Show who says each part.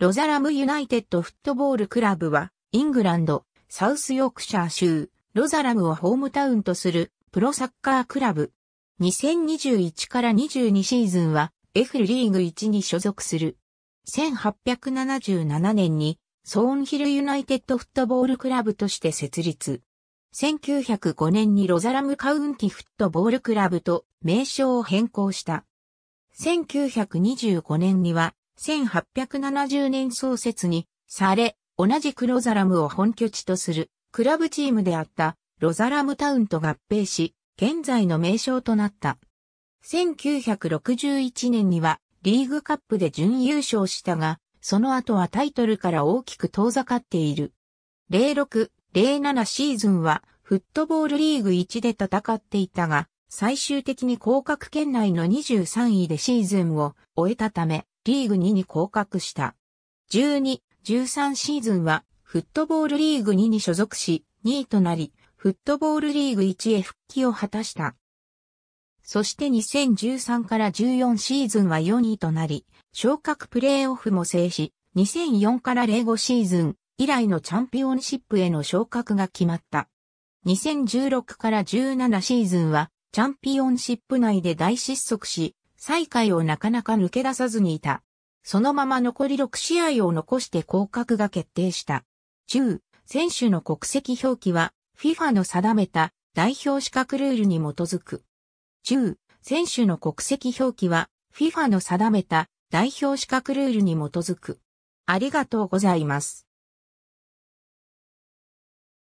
Speaker 1: ロザラムユナイテッドフットボールクラブは、イングランド、サウ
Speaker 2: スヨークシャー州、ロザラムをホームタウンとする、プロサッカークラブ。2021から22シーズンは、F リーグ1に所属する。1877年に、ソーンヒルユナイテッドフットボールクラブとして設立。1905年にロザラムカウンティフットボールクラブと名称を変更した。1925年には1870年創設にされ、同じクロザラムを本拠地とするクラブチームであったロザラムタウンと合併し、現在の名称となった。1961年にはリーグカップで準優勝したが、その後はタイトルから大きく遠ざかっている。06、07シーズンはフットボールリーグ1で戦っていたが、最終的に降格圏内の23位でシーズンを終えたため、リーグ2に降格した。12、13シーズンは、フットボールリーグ2に所属し、2位となり、フットボールリーグ1へ復帰を果たした。そして2013から14シーズンは4位となり、昇格プレーオフも制し、2004から05シーズン以来のチャンピオンシップへの昇格が決まった。2016から17シーズンはチャンピオンシップ内で大失速し、最下位をなかなか抜け出さずにいた。そのまま残り6試合を残して降格が決定した。10、選手の国籍表記は FIFA の定めた代表資格ルールに基づく。10、選手の国籍表記は FIFA の定めた代表資格ルールに基
Speaker 1: づく。ありがとうございます。